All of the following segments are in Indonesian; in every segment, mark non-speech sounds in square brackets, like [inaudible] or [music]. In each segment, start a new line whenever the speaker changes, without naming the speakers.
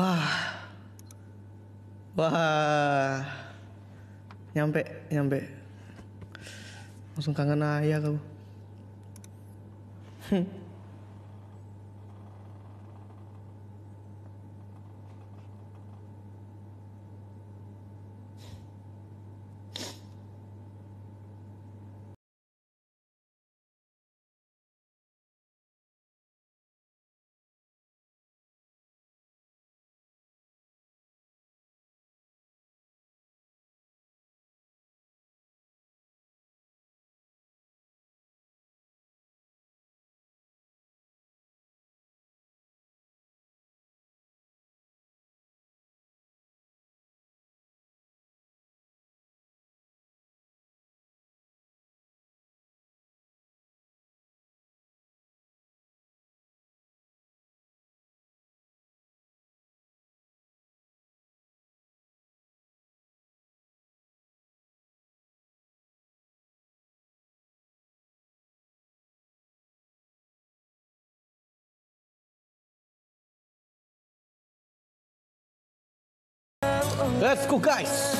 Wah. Wah. Nyampe, nyampe. Langsung kangen ayah kau. Hm. Let's go guys.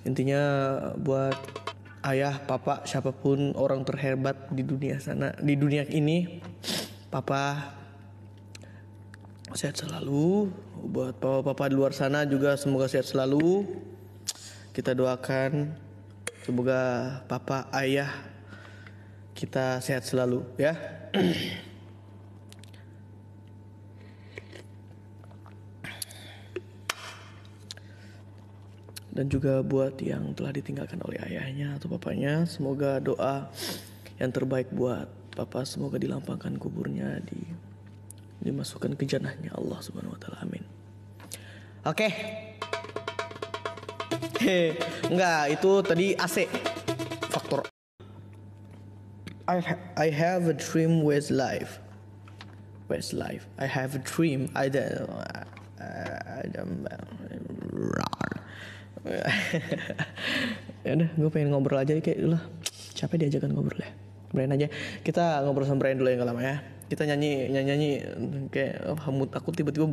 Intinya buat ayah, papa, siapapun orang terhebat di dunia sana, di dunia ini, papa sehat selalu. Buat papa-papa di luar sana juga semoga sehat selalu. Kita doakan semoga papa, ayah kita sehat selalu ya. [clears throat] dan juga buat yang telah ditinggalkan oleh ayahnya atau papanya, Semoga doa yang terbaik buat Papa semoga dilampangkan kuburnya di dimasukkan ke janahnya Allah Subhanahu wa taala. Amin. Oke. Okay. enggak, itu tadi AC faktor I I have a dream with life. Where's life? I have a dream. I don't. know. I don't. [laughs] ya udah gue pengen ngobrol aja kayak lah capek diajakan ngobrol ya Brian aja kita ngobrol sama Brian dulu yang gak lama ya kita nyanyi nyanyi nyanyi kayak oh, hamut aku tiba-tiba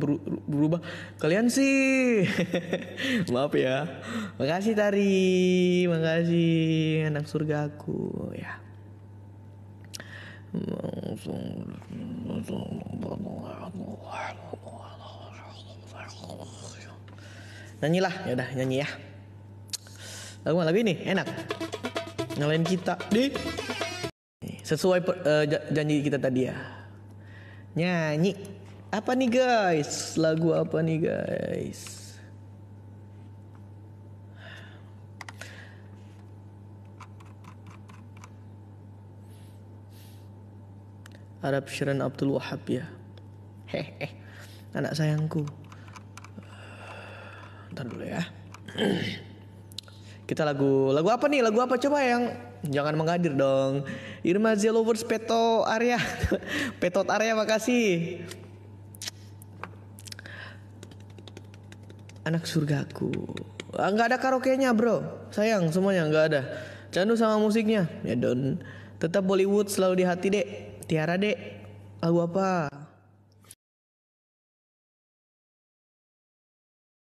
berubah kalian sih [laughs] maaf ya makasih Tari makasih anak surga aku ya nyanyilah ya udah nyanyi ya lagu lagu ini enak ngalahin kita di sesuai per, uh, janji kita tadi ya nyanyi apa nih guys lagu apa nih guys Arab Shirin Abdul Wahab ya hehe anak sayangku ntar dulu ya [clears throat] Kita lagu lagu apa nih? Lagu apa coba yang jangan menghadir dong. Irma Zelovers Peto Area. [laughs] Petot Area makasih. Anak surgaku. Enggak ah, ada karaoke-nya, Bro. Sayang semuanya enggak ada. Candu sama musiknya. Ya don. Tetap Bollywood selalu di hati, Dek. Tiara, Dek. Lagu apa?